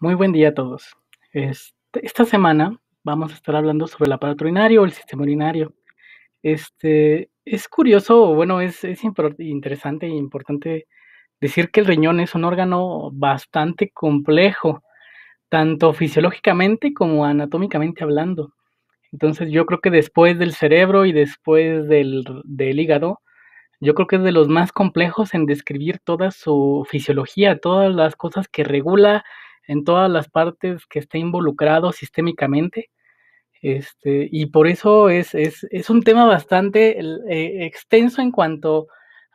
Muy buen día a todos. Este, esta semana vamos a estar hablando sobre el aparato urinario o el sistema urinario. Este, es curioso, bueno, es, interesante e importante decir que el riñón es un órgano bastante complejo, tanto fisiológicamente como anatómicamente hablando. Entonces yo creo que después del cerebro y después del hígado, yo creo que es de los más complejos en describir toda su fisiología, todas las cosas que regula, en todas las partes que esté involucrado sistémicamente. Este, y por eso es, es, es un tema bastante eh, extenso en cuanto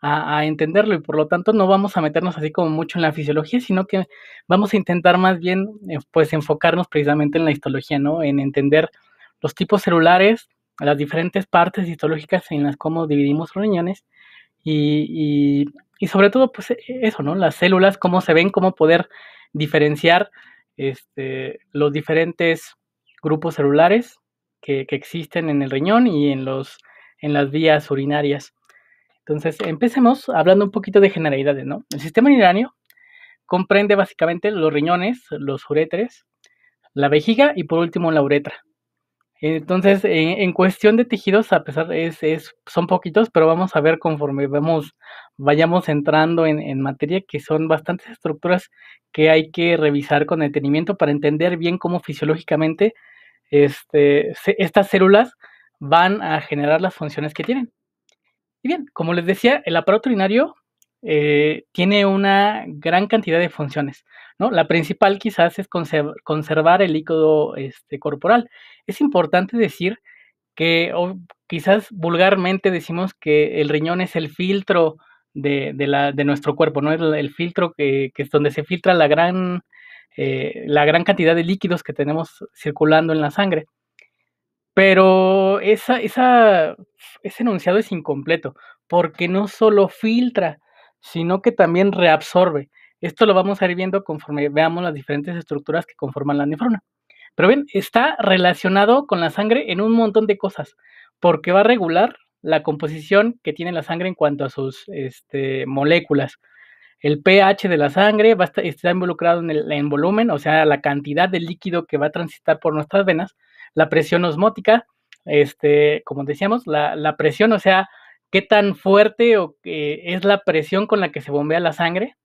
a, entenderlo y por lo tanto no vamos a meternos así como mucho en la fisiología, sino que vamos a intentar más bien eh, pues enfocarnos precisamente en la histología, ¿no? En entender los tipos celulares, las diferentes partes histológicas en las cómo dividimos riñones y, y y sobre todo, pues e-, eso, ¿no? Las células, cómo se ven, cómo poder diferenciar este, los diferentes grupos celulares que, existen en el riñón y en, los, en las vías urinarias. Entonces, empecemos hablando un poquito de generalidades, ¿no? El sistema urinario comprende básicamente los riñones, los uréteres, la vejiga y por último la uretra. Entonces, eh, en, cuestión de tejidos, a pesar de son poquitos, pero vamos a ver conforme vayamos entrando en, materia que son bastantes estructuras que hay que revisar con detenimiento para entender bien cómo fisiológicamente este, estas células van a generar las funciones que tienen. Y bien, como les decía, el aparato urinario eh, tiene una gran cantidad de funciones. ¿no? La principal quizás es conservar el líquido este, corporal. Es importante decir que quizás vulgarmente decimos que el riñón es el filtro de, nuestro cuerpo, ¿no? El, el filtro que, es donde se filtra la gran, eh, la gran cantidad de líquidos que tenemos circulando en la sangre. Pero ese enunciado es incompleto, porque no solo filtra, sino que también reabsorbe. Esto lo vamos a ir viendo conforme veamos las diferentes estructuras que conforman la nefrona. Pero ven, está relacionado con la sangre en un montón de cosas, porque va a regular la composición que tiene la sangre en cuanto a sus este, moléculas. El pH de la sangre va está involucrado en, el, en volumen, o sea, la cantidad de líquido que va a transitar por nuestras venas, la presión osmótica, este, como decíamos, la, la presión, o sea, qué tan fuerte o, es la presión con la que se bombea la sangre.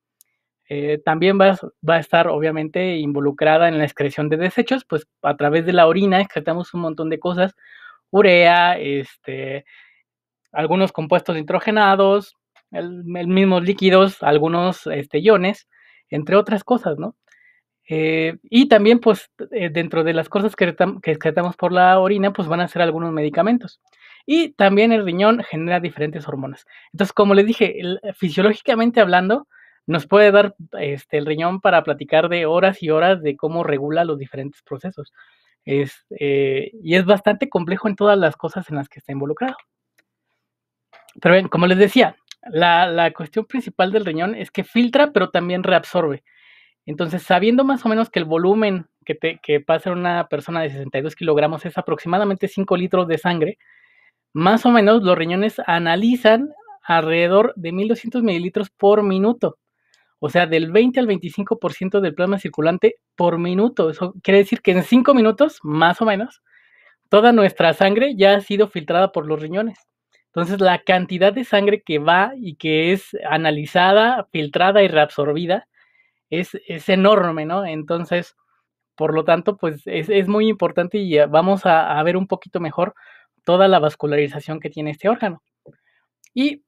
Eh, también va, a estar obviamente involucrada en la excreción de desechos, pues a través de la orina excretamos un montón de cosas, urea, este, algunos compuestos nitrogenados, el, mismos líquidos, algunos este, iones, entre otras cosas, ¿no? Eh, y también, pues, eh, dentro de las cosas que, que excretamos por la orina, pues van a ser algunos medicamentos. Y también el riñón genera diferentes hormonas. Entonces, como les dije, eh, fisiológicamente hablando, nos puede dar este, el riñón para platicar de horas y horas de cómo regula los diferentes procesos. Es, eh, y es bastante complejo en todas las cosas en las que está involucrado. Pero bien, como les decía, la, la cuestión principal del riñón es que filtra, pero también reabsorbe. Entonces, sabiendo más o menos que el volumen que, te, que pasa una persona de 62 kilogramos es aproximadamente 5 litros de sangre, más o menos los riñones analizan alrededor de 1200 mililitros por minuto. O sea, del 20 al 25% del plasma circulante por minuto. Eso quiere decir que en 5 minutos, más o menos, toda nuestra sangre ya ha sido filtrada por los riñones. Entonces, la cantidad de sangre que va y que es analizada, filtrada y reabsorbida es, es enorme, ¿no? Entonces, por lo tanto, pues es, es muy importante y eh, vamos a ver un poquito mejor toda la vascularización que tiene este órgano. Y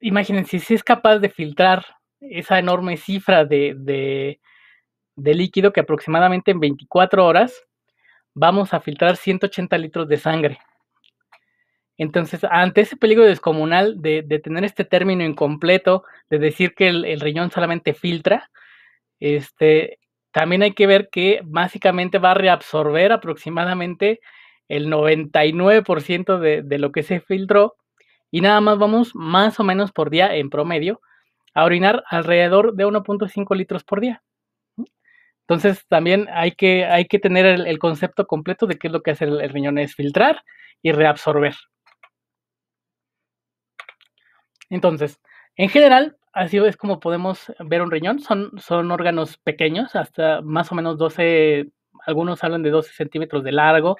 imagínense, si es capaz de filtrar esa enorme cifra de, líquido que aproximadamente en 24 horas vamos a filtrar 180 litros de sangre. Entonces, ante ese peligro descomunal de, tener este término incompleto, de decir que el, riñón solamente filtra, este, también hay que ver que básicamente va a reabsorber aproximadamente el 99% de, de lo que se filtró y nada más vamos más o menos por día en promedio a orinar alrededor de 1.5 litros por día. Entonces también hay que, hay que tener el, concepto completo de qué es lo que hace el, riñón, es filtrar y reabsorber. Entonces, en general, así es como podemos ver un riñón. Son, son órganos pequeños, hasta más o menos 12, algunos hablan de 12 centímetros de largo,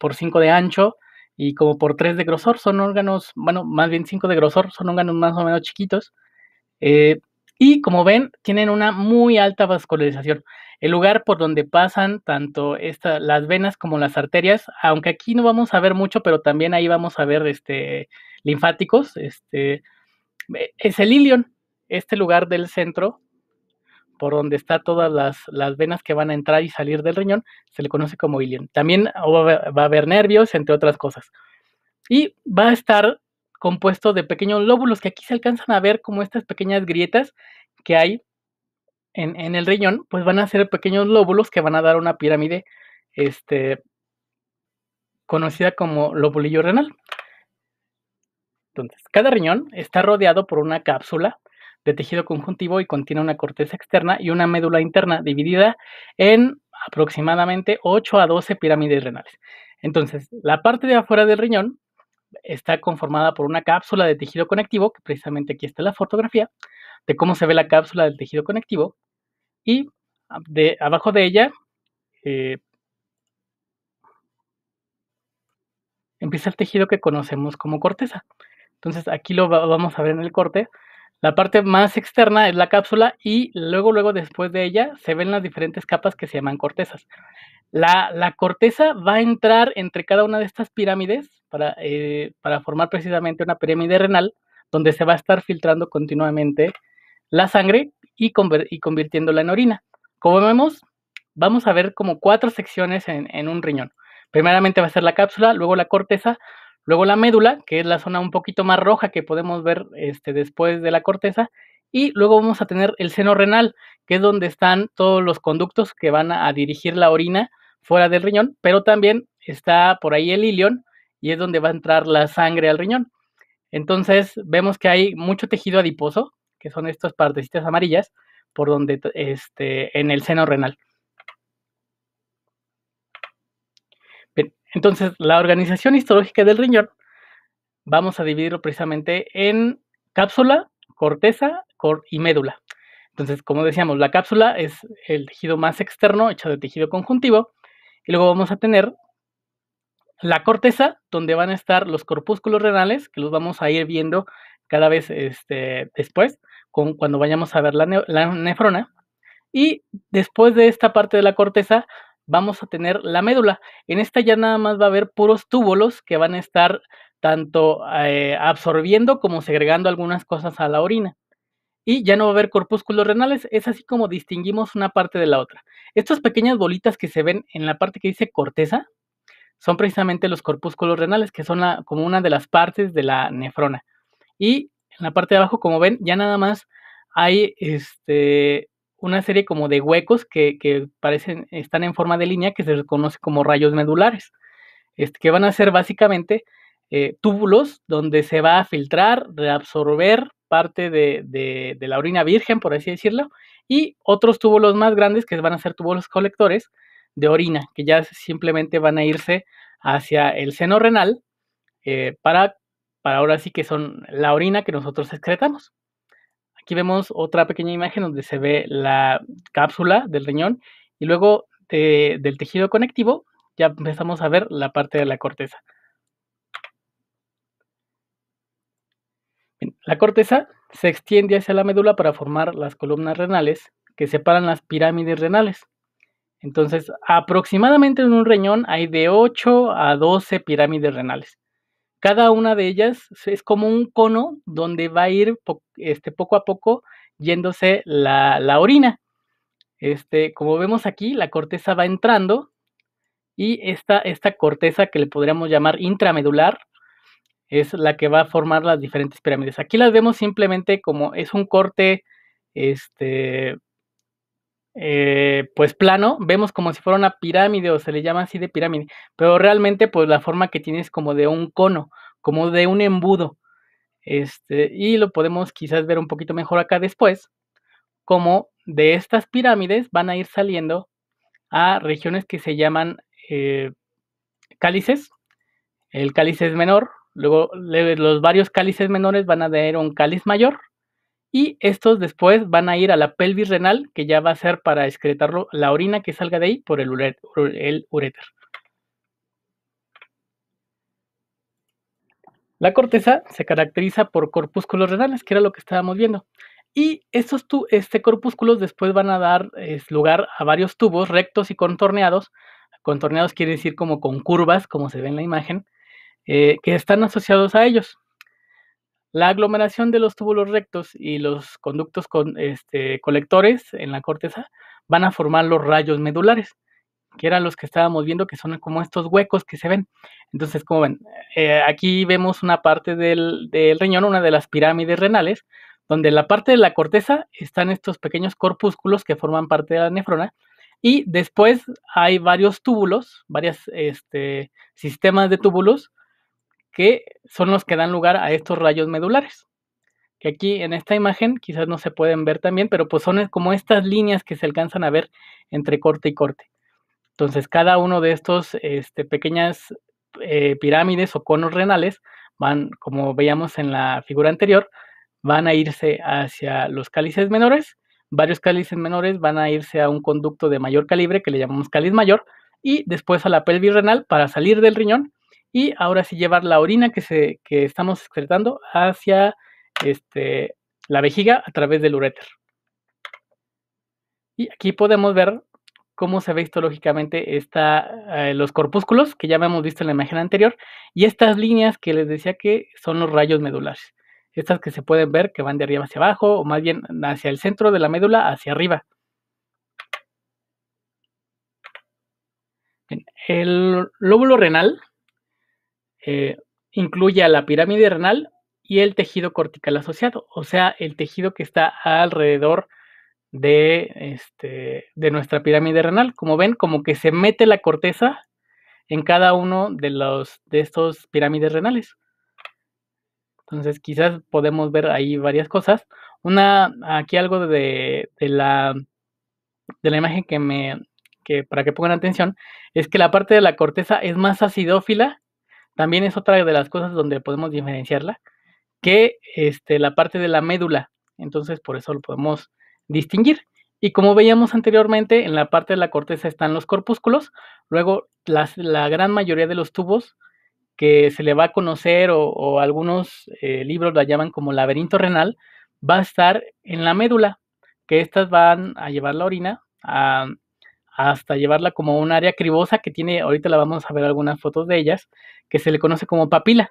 por, 5 eh, de ancho y como por 3 de grosor. Son órganos, bueno, más bien 5 de grosor, son órganos más o menos chiquitos. Eh, y como ven, tienen una muy alta vascularización. El lugar por donde pasan tanto las venas como las arterias, aunque aquí no vamos a ver mucho, pero también ahí vamos a ver este, linfáticos. Este, eh, es el ilion, este lugar del centro por donde están todas las, venas que van a entrar y salir del riñón, se le conoce como ilion. También va a haber nervios, entre otras cosas. Y va a estar compuesto de pequeños lóbulos que aquí se alcanzan a ver como estas pequeñas grietas que hay en, el riñón, pues van a ser pequeños lóbulos que van a dar una pirámide este, conocida como lóbulillo renal. Entonces, cada riñón está rodeado por una cápsula de tejido conjuntivo y contiene una corteza externa y una médula interna dividida en aproximadamente 8 a 12 pirámides renales. Entonces, la parte de afuera del riñón está conformada por una cápsula de tejido conectivo, que precisamente aquí está la fotografía de cómo se ve la cápsula del tejido conectivo, y de, abajo de ella eh, empieza el tejido que conocemos como corteza. Entonces, aquí lo vamos a ver en el corte, la parte más externa es la cápsula y luego, luego después de ella se ven las diferentes capas que se llaman cortezas. La, la corteza va a entrar entre cada una de estas pirámides para, eh, para, formar precisamente una pirámide renal donde se va a estar filtrando continuamente la sangre y, y convirtiéndola en orina. Como vemos, vamos a ver como cuatro secciones en, en un riñón. Primeramente va a ser la cápsula, luego la corteza, Luego la médula, que es la zona un poquito más roja que podemos ver este, después de la corteza. Y luego vamos a tener el seno renal, que es donde están todos los conductos que van a, dirigir la orina fuera del riñón, pero también está por ahí el ilion y es donde va a entrar la sangre al riñón. Entonces vemos que hay mucho tejido adiposo, que son estas partecitas amarillas, por donde este, en el seno renal. Entonces, la organización histológica del riñón vamos a dividirlo precisamente en cápsula, corteza y médula. Entonces, como decíamos, la cápsula es el tejido más externo hecho de tejido conjuntivo y luego vamos a tener la corteza, donde van a estar los corpúsculos renales, que los vamos a ir viendo cada vez este, después, cuando vayamos a ver la nefrona. Y después de esta parte de la corteza vamos a tener la médula. En esta ya nada más va a haber puros túbulos que van a estar tanto eh, absorbiendo como segregando algunas cosas a la orina. Y ya no va a haber corpúsculos renales, es así como distinguimos una parte de la otra. Estas pequeñas bolitas que se ven en la parte que dice corteza son precisamente los corpúsculos renales, que son como una de las partes de la nefrona. Y en la parte de abajo, como ven, ya nada más hay este, una serie como de huecos que, parecen, están en forma de línea que se conoce como rayos medulares, este, que van a ser básicamente eh, túbulos donde se va a filtrar, reabsorber parte de, la orina virgen, por así decirlo, y otros túbulos más grandes que van a ser túbulos colectores de orina, que ya simplemente van a irse hacia el seno renal eh, para, para ahora sí que son la orina que nosotros excretamos. Aquí vemos otra pequeña imagen donde se ve la cápsula del riñón y luego del tejido conectivo ya empezamos a ver la parte de la corteza. la corteza se extiende hacia la médula para formar las columnas renales que separan las pirámides renales. Entonces, aproximadamente en un riñón hay de 8 a 12 pirámides renales. Cada una de ellas es como un cono donde va a ir este, poco a poco yéndose la, la orina. Este, como vemos aquí, la corteza va entrando y esta, esta corteza que le podríamos llamar intramedular es la que va a formar las diferentes pirámides. Aquí las vemos simplemente como es un corte este, eh, pues plano, vemos como si fuera una pirámide o se le llama así de pirámide, pero realmente pues la forma que tiene es como de un cono, como de un embudo. Este, y lo podemos quizás ver un poquito mejor acá después, como de estas pirámides van a ir saliendo a regiones que se llaman eh, cálices. El cáliz es menor, luego los varios cálices menores van a tener un cáliz mayor y estos después van a ir a la pelvis renal, que ya va a ser para excretarlo la orina que salga de ahí por el, ureter. La corteza se caracteriza por corpúsculos renales, que era lo que estábamos viendo. Y estos este, corpúsculos después van a dar lugar a varios tubos rectos y contorneados. Contorneados quiere decir como con curvas, como se ve en la imagen, eh, que están asociados a ellos. La aglomeración de los túbulos rectos y los conductos con, este, colectores en la corteza van a formar los rayos medulares, que eran los que estábamos viendo, que son como estos huecos que se ven. Entonces, como ven, eh, aquí vemos una parte del, riñón, una de las pirámides renales, donde en la parte de la corteza están estos pequeños corpúsculos que forman parte de la nefrona, y después hay varios túbulos, varios este, sistemas de túbulos que son los que dan lugar a estos rayos medulares. Que aquí en esta imagen quizás no se pueden ver también, pero pues son como estas líneas que se alcanzan a ver entre corte y corte. Entonces, cada uno de estos este, pequeñas eh, pirámides o conos renales van, como veíamos en la figura anterior, van a irse hacia los cálices menores. Varios cálices menores van a irse a un conducto de mayor calibre que le llamamos cáliz mayor y después a la pelvis renal para salir del riñón y ahora sí llevar la orina que, se, estamos excretando hacia este, la vejiga a través del uréter. Y aquí podemos ver cómo se ve histológicamente eh, los corpúsculos que ya habíamos visto en la imagen anterior y estas líneas que les decía que son los rayos medulares. Estas que se pueden ver que van de arriba hacia abajo o más bien hacia el centro de la médula hacia arriba. el lóbulo renal eh, incluye a la pirámide renal y el tejido cortical asociado, o sea, el tejido que está alrededor de, este, de nuestra pirámide renal. Como ven, como que se mete la corteza en cada uno de, los, de estos pirámides renales. Entonces, quizás podemos ver ahí varias cosas. Una, aquí algo de, la, de la imagen que me, que para que pongan atención, es que la parte de la corteza es más acidófila también es otra de las cosas donde podemos diferenciarla, que este, la parte de la médula. Entonces, por eso lo podemos distinguir. Y como veíamos anteriormente, en la parte de la corteza están los corpúsculos, luego la gran mayoría de los tubos que se le va a conocer o, algunos eh, libros la llaman como laberinto renal, va a estar en la médula, que estas van a llevar la orina a, hasta llevarla como un área cribosa que tiene, ahorita la vamos a ver algunas fotos de ellas, que se le conoce como papila.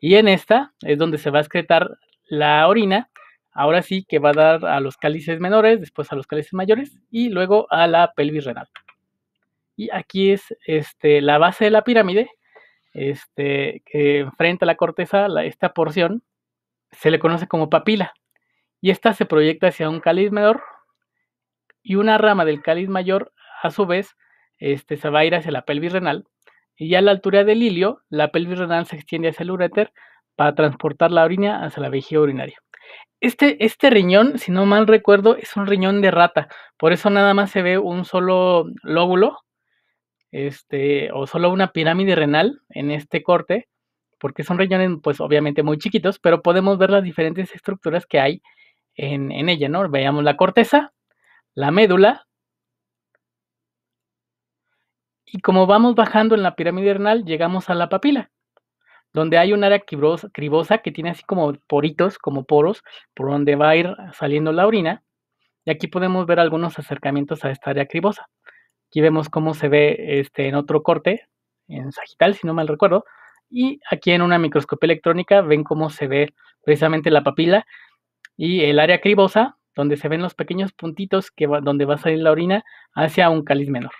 Y en esta es donde se va a excretar la orina, ahora sí que va a dar a los cálices menores, después a los cálices mayores y luego a la pelvis renal. Y aquí es este, la base de la pirámide, este, que enfrenta la corteza, esta porción se le conoce como papila. Y esta se proyecta hacia un cáliz menor y una rama del cáliz mayor a su vez este, se va a ir hacia la pelvis renal y a la altura del lilio la pelvis renal se extiende hacia el ureter para transportar la orina hacia la vejiga urinaria. Este, este riñón, si no mal recuerdo, es un riñón de rata, por eso nada más se ve un solo lóbulo este, o solo una pirámide renal en este corte, porque son riñones pues obviamente muy chiquitos, pero podemos ver las diferentes estructuras que hay en, ella, ¿no? Veamos la corteza, la médula, y como vamos bajando en la pirámide renal, llegamos a la papila, donde hay un área cribosa, que tiene así como poritos, como poros, por donde va a ir saliendo la orina. Y aquí podemos ver algunos acercamientos a esta área cribosa. Aquí vemos cómo se ve este, en otro corte, en sagital, si no mal recuerdo. Y aquí en una microscopía electrónica ven cómo se ve precisamente la papila y el área cribosa, donde se ven los pequeños puntitos que donde va a salir la orina hacia un cáliz menor.